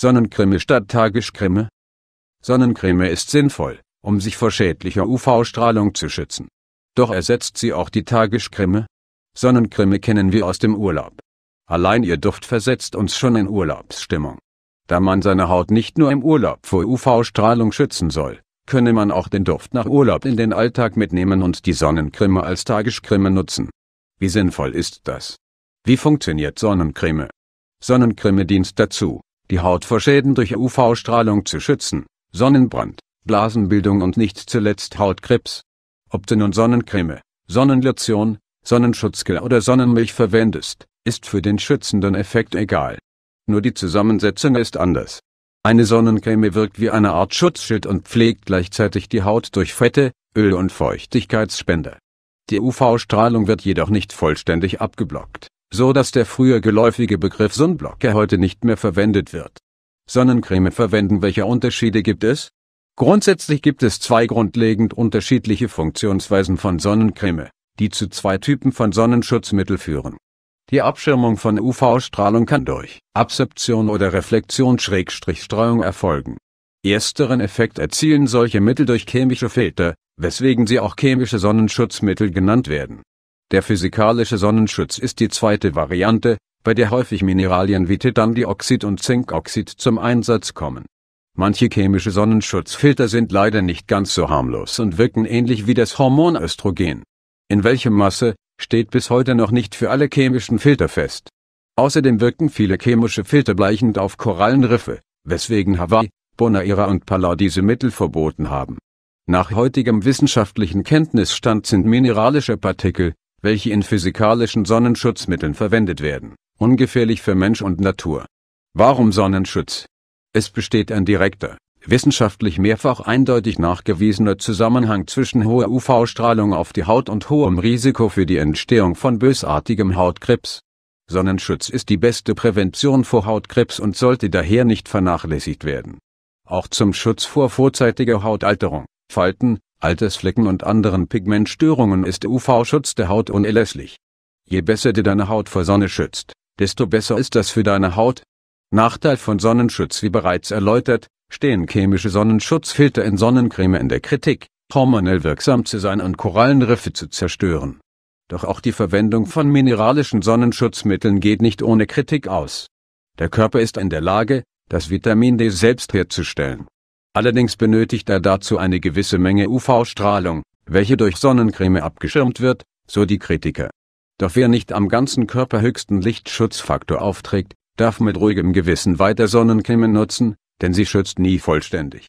Sonnencreme statt Tagescreme? Sonnencreme ist sinnvoll, um sich vor schädlicher UV-Strahlung zu schützen. Doch ersetzt sie auch die Tagescreme? Sonnencreme kennen wir aus dem Urlaub. Allein ihr Duft versetzt uns schon in Urlaubsstimmung. Da man seine Haut nicht nur im Urlaub vor UV-Strahlung schützen soll, könne man auch den Duft nach Urlaub in den Alltag mitnehmen und die Sonnencreme als Tagescreme nutzen. Wie sinnvoll ist das? Wie funktioniert Sonnencreme? Sonnencreme dient dazu, die Haut vor Schäden durch UV-Strahlung zu schützen, Sonnenbrand, Blasenbildung und nicht zuletzt Hautkrebs. Ob du nun Sonnencreme, Sonnenlotion, Sonnenschutzgel oder Sonnenmilch verwendest, ist für den schützenden Effekt egal. Nur die Zusammensetzung ist anders. Eine Sonnencreme wirkt wie eine Art Schutzschild und pflegt gleichzeitig die Haut durch Fette, Öl und Feuchtigkeitsspender. Die UV-Strahlung wird jedoch nicht vollständig abgeblockt so dass der früher geläufige Begriff Sonnenblocker heute nicht mehr verwendet wird. Sonnencreme verwenden. Welche Unterschiede gibt es? Grundsätzlich gibt es zwei grundlegend unterschiedliche Funktionsweisen von Sonnencreme, die zu zwei Typen von Sonnenschutzmittel führen. Die Abschirmung von UV-Strahlung kann durch Absorption oder Reflexion-Streuung erfolgen. Ersteren Effekt erzielen solche Mittel durch chemische Filter, weswegen sie auch chemische Sonnenschutzmittel genannt werden der physikalische Sonnenschutz ist die zweite Variante, bei der häufig Mineralien wie Titandioxid und Zinkoxid zum Einsatz kommen. Manche chemische Sonnenschutzfilter sind leider nicht ganz so harmlos und wirken ähnlich wie das Hormon Östrogen. In welchem Masse, steht bis heute noch nicht für alle chemischen Filter fest. Außerdem wirken viele chemische Filter bleichend auf Korallenriffe, weswegen Hawaii, Bonaira und Palau diese Mittel verboten haben. Nach heutigem wissenschaftlichen Kenntnisstand sind mineralische Partikel, welche in physikalischen Sonnenschutzmitteln verwendet werden, ungefährlich für Mensch und Natur. Warum Sonnenschutz? Es besteht ein direkter, wissenschaftlich mehrfach eindeutig nachgewiesener Zusammenhang zwischen hoher UV-Strahlung auf die Haut und hohem Risiko für die Entstehung von bösartigem Hautkrebs. Sonnenschutz ist die beste Prävention vor Hautkrebs und sollte daher nicht vernachlässigt werden. Auch zum Schutz vor vorzeitiger Hautalterung, Falten, Altersflecken und anderen Pigmentstörungen ist UV-Schutz der Haut unerlässlich. Je besser dir deine Haut vor Sonne schützt, desto besser ist das für deine Haut. Nachteil von Sonnenschutz Wie bereits erläutert, stehen chemische Sonnenschutzfilter in Sonnencreme in der Kritik, hormonell wirksam zu sein und Korallenriffe zu zerstören. Doch auch die Verwendung von mineralischen Sonnenschutzmitteln geht nicht ohne Kritik aus. Der Körper ist in der Lage, das Vitamin D selbst herzustellen. Allerdings benötigt er dazu eine gewisse Menge UV-Strahlung, welche durch Sonnencreme abgeschirmt wird, so die Kritiker. Doch wer nicht am ganzen Körper höchsten Lichtschutzfaktor aufträgt, darf mit ruhigem Gewissen weiter Sonnencreme nutzen, denn sie schützt nie vollständig.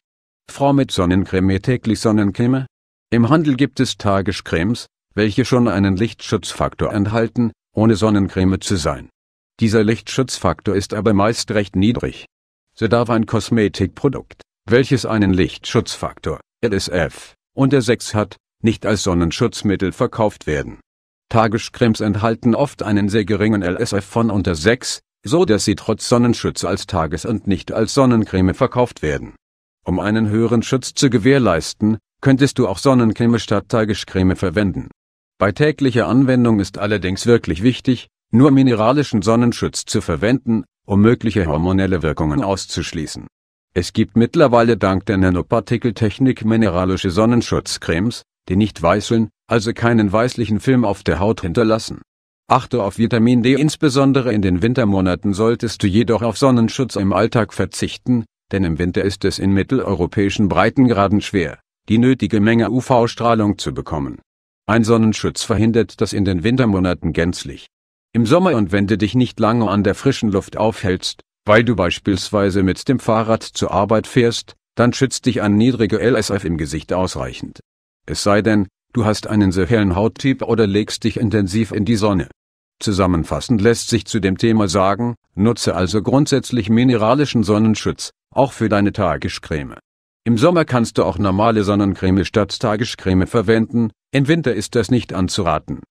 Frau mit Sonnencreme täglich Sonnencreme? Im Handel gibt es Tagescremes, welche schon einen Lichtschutzfaktor enthalten, ohne Sonnencreme zu sein. Dieser Lichtschutzfaktor ist aber meist recht niedrig. So darf ein Kosmetikprodukt welches einen Lichtschutzfaktor LSF unter 6 hat, nicht als Sonnenschutzmittel verkauft werden. Tagescremes enthalten oft einen sehr geringen LSF von unter 6, so dass sie trotz Sonnenschutz als Tages- und nicht als Sonnencreme verkauft werden. Um einen höheren Schutz zu gewährleisten, könntest du auch Sonnencreme statt Tagescreme verwenden. Bei täglicher Anwendung ist allerdings wirklich wichtig, nur mineralischen Sonnenschutz zu verwenden, um mögliche hormonelle Wirkungen auszuschließen es gibt mittlerweile dank der Nanopartikeltechnik mineralische Sonnenschutzcremes, die nicht weißeln, also keinen weißlichen Film auf der Haut hinterlassen. Achte auf Vitamin D insbesondere in den Wintermonaten solltest du jedoch auf Sonnenschutz im Alltag verzichten, denn im Winter ist es in mitteleuropäischen Breitengraden schwer, die nötige Menge UV-Strahlung zu bekommen. Ein Sonnenschutz verhindert das in den Wintermonaten gänzlich. Im Sommer und wenn du dich nicht lange an der frischen Luft aufhältst, weil du beispielsweise mit dem Fahrrad zur Arbeit fährst, dann schützt dich ein niedriger LSF im Gesicht ausreichend. Es sei denn, du hast einen sehr hellen Hauttyp oder legst dich intensiv in die Sonne. Zusammenfassend lässt sich zu dem Thema sagen, nutze also grundsätzlich mineralischen Sonnenschutz, auch für deine Tagescreme. Im Sommer kannst du auch normale Sonnencreme statt Tagescreme verwenden, im Winter ist das nicht anzuraten.